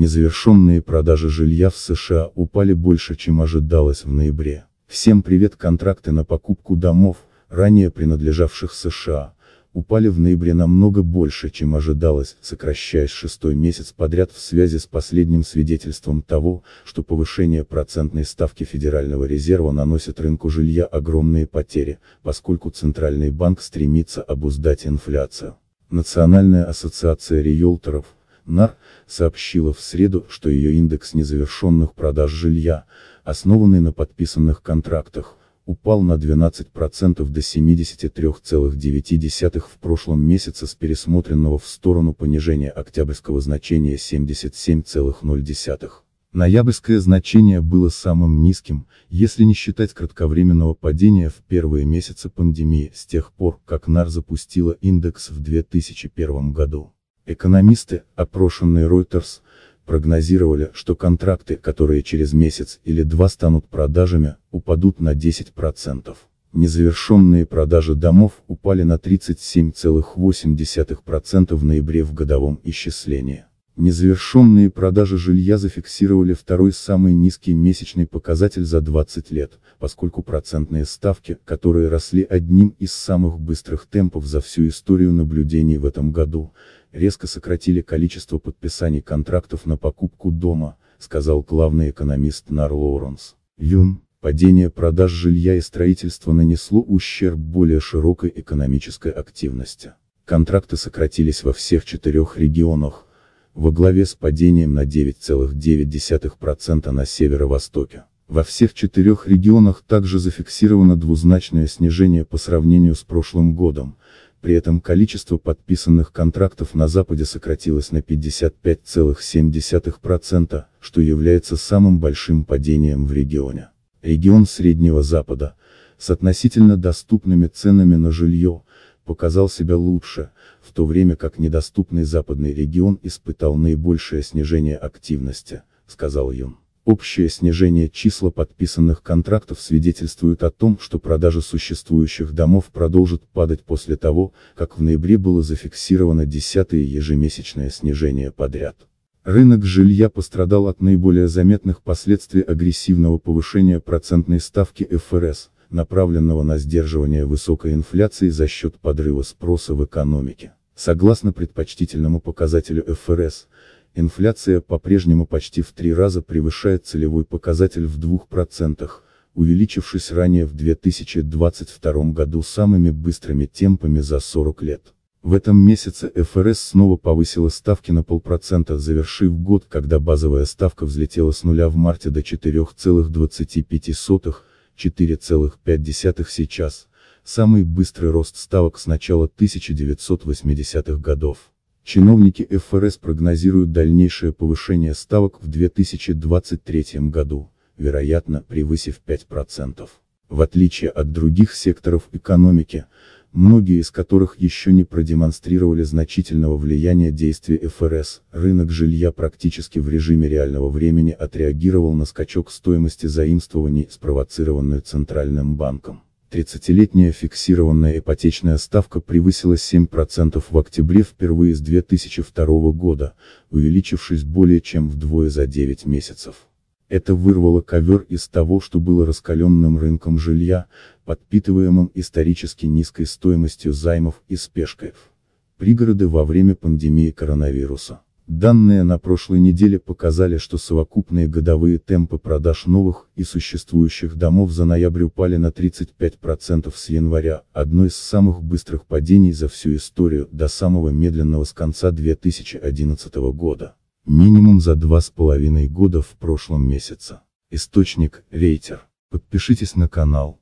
Незавершенные продажи жилья в США упали больше, чем ожидалось в ноябре. Всем привет контракты на покупку домов, ранее принадлежавших США, упали в ноябре намного больше, чем ожидалось, сокращаясь шестой месяц подряд в связи с последним свидетельством того, что повышение процентной ставки Федерального резерва наносит рынку жилья огромные потери, поскольку Центральный банк стремится обуздать инфляцию. Национальная ассоциация риэлторов – НАР, сообщила в среду, что ее индекс незавершенных продаж жилья, основанный на подписанных контрактах, упал на 12% до 73,9 в прошлом месяце с пересмотренного в сторону понижения октябрьского значения 77,0. Ноябрьское значение было самым низким, если не считать кратковременного падения в первые месяцы пандемии с тех пор, как НАР запустила индекс в 2001 году. Экономисты, опрошенные Reuters, прогнозировали, что контракты, которые через месяц или два станут продажами, упадут на 10%. Незавершенные продажи домов упали на 37,8% в ноябре в годовом исчислении. Незавершенные продажи жилья зафиксировали второй самый низкий месячный показатель за 20 лет, поскольку процентные ставки, которые росли одним из самых быстрых темпов за всю историю наблюдений в этом году, резко сократили количество подписаний контрактов на покупку дома, сказал главный экономист Нар Лоуренс. Юн, падение продаж жилья и строительства нанесло ущерб более широкой экономической активности. Контракты сократились во всех четырех регионах, во главе с падением на 9,9% на северо-востоке. Во всех четырех регионах также зафиксировано двузначное снижение по сравнению с прошлым годом, при этом количество подписанных контрактов на Западе сократилось на 55,7%, что является самым большим падением в регионе. Регион Среднего Запада, с относительно доступными ценами на жилье, показал себя лучше, в то время как недоступный западный регион испытал наибольшее снижение активности, сказал Юн. Общее снижение числа подписанных контрактов свидетельствует о том, что продажи существующих домов продолжат падать после того, как в ноябре было зафиксировано десятое ежемесячное снижение подряд. Рынок жилья пострадал от наиболее заметных последствий агрессивного повышения процентной ставки ФРС, направленного на сдерживание высокой инфляции за счет подрыва спроса в экономике. Согласно предпочтительному показателю ФРС, инфляция по-прежнему почти в три раза превышает целевой показатель в 2%, увеличившись ранее в 2022 году самыми быстрыми темпами за 40 лет. В этом месяце ФРС снова повысила ставки на полпроцента, завершив год, когда базовая ставка взлетела с нуля в марте до 4,25%, 4,5 сейчас, самый быстрый рост ставок с начала 1980-х годов. Чиновники ФРС прогнозируют дальнейшее повышение ставок в 2023 году, вероятно, превысив 5%. В отличие от других секторов экономики, многие из которых еще не продемонстрировали значительного влияния действия ФРС, рынок жилья практически в режиме реального времени отреагировал на скачок стоимости заимствований, спровоцированную Центральным банком. 30-летняя фиксированная ипотечная ставка превысила 7% в октябре впервые с 2002 года, увеличившись более чем вдвое за 9 месяцев. Это вырвало ковер из того, что было раскаленным рынком жилья, подпитываемым исторически низкой стоимостью займов и спешкой. Пригороды во время пандемии коронавируса. Данные на прошлой неделе показали, что совокупные годовые темпы продаж новых и существующих домов за ноябрь упали на 35% с января, одно из самых быстрых падений за всю историю, до самого медленного с конца 2011 года. Минимум за два с половиной года в прошлом месяце. Источник, рейтер. Подпишитесь на канал,